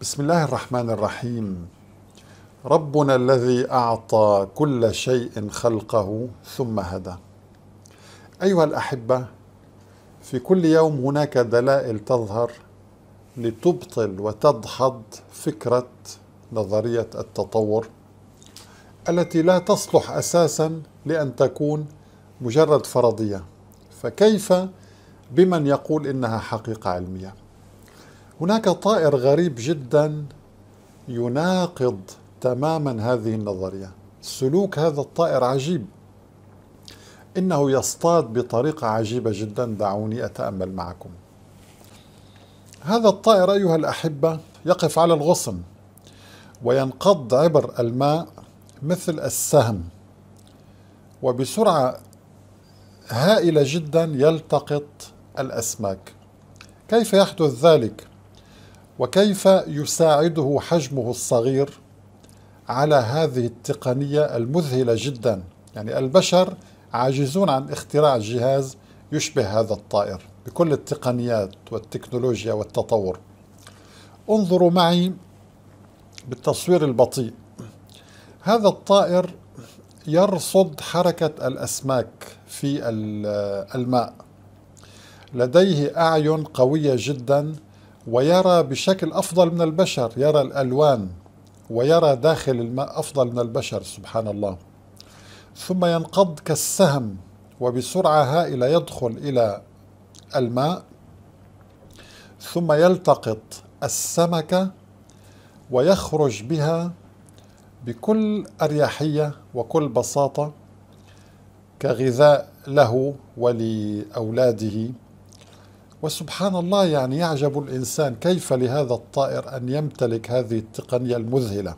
بسم الله الرحمن الرحيم ربنا الذي اعطى كل شيء خلقه ثم هدى ايها الاحبه في كل يوم هناك دلائل تظهر لتبطل وتدحض فكره نظريه التطور التي لا تصلح اساسا لان تكون مجرد فرضيه فكيف بمن يقول انها حقيقه علميه هناك طائر غريب جدا يناقض تماما هذه النظريه سلوك هذا الطائر عجيب انه يصطاد بطريقه عجيبه جدا دعوني اتامل معكم هذا الطائر ايها الاحبه يقف على الغصن وينقض عبر الماء مثل السهم وبسرعه هائله جدا يلتقط الاسماك كيف يحدث ذلك وكيف يساعده حجمه الصغير على هذه التقنية المذهلة جدا يعني البشر عاجزون عن اختراع جهاز يشبه هذا الطائر بكل التقنيات والتكنولوجيا والتطور انظروا معي بالتصوير البطيء هذا الطائر يرصد حركة الأسماك في الماء لديه أعين قوية جدا ويرى بشكل أفضل من البشر يرى الألوان ويرى داخل الماء أفضل من البشر سبحان الله ثم ينقض كالسهم وبسرعة هائلة يدخل إلى الماء ثم يلتقط السمكة ويخرج بها بكل أريحية وكل بساطة كغذاء له ولأولاده وسبحان الله يعني يعجب الإنسان كيف لهذا الطائر أن يمتلك هذه التقنية المذهلة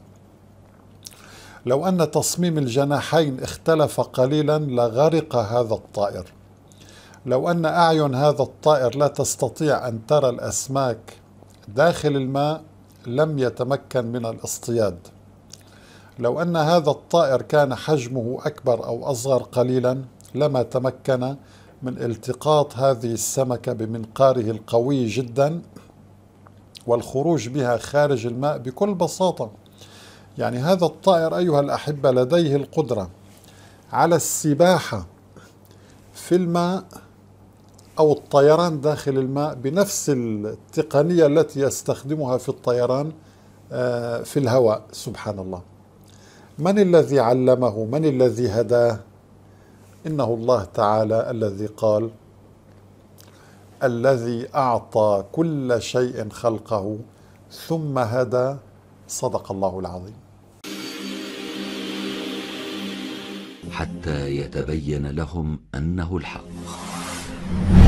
لو أن تصميم الجناحين اختلف قليلا لغرق هذا الطائر لو أن أعين هذا الطائر لا تستطيع أن ترى الأسماك داخل الماء لم يتمكن من الاصطياد لو أن هذا الطائر كان حجمه أكبر أو أصغر قليلا لما تمكن من التقاط هذه السمكة بمنقاره القوي جدا والخروج بها خارج الماء بكل بساطة يعني هذا الطائر أيها الأحبة لديه القدرة على السباحة في الماء أو الطيران داخل الماء بنفس التقنية التي يستخدمها في الطيران آه، في الهواء سبحان الله من الذي علمه من الذي هداه انه الله تعالى الذي قال الذي اعطى كل شيء خلقه ثم هدى صدق الله العظيم حتى يتبين لهم انه الحق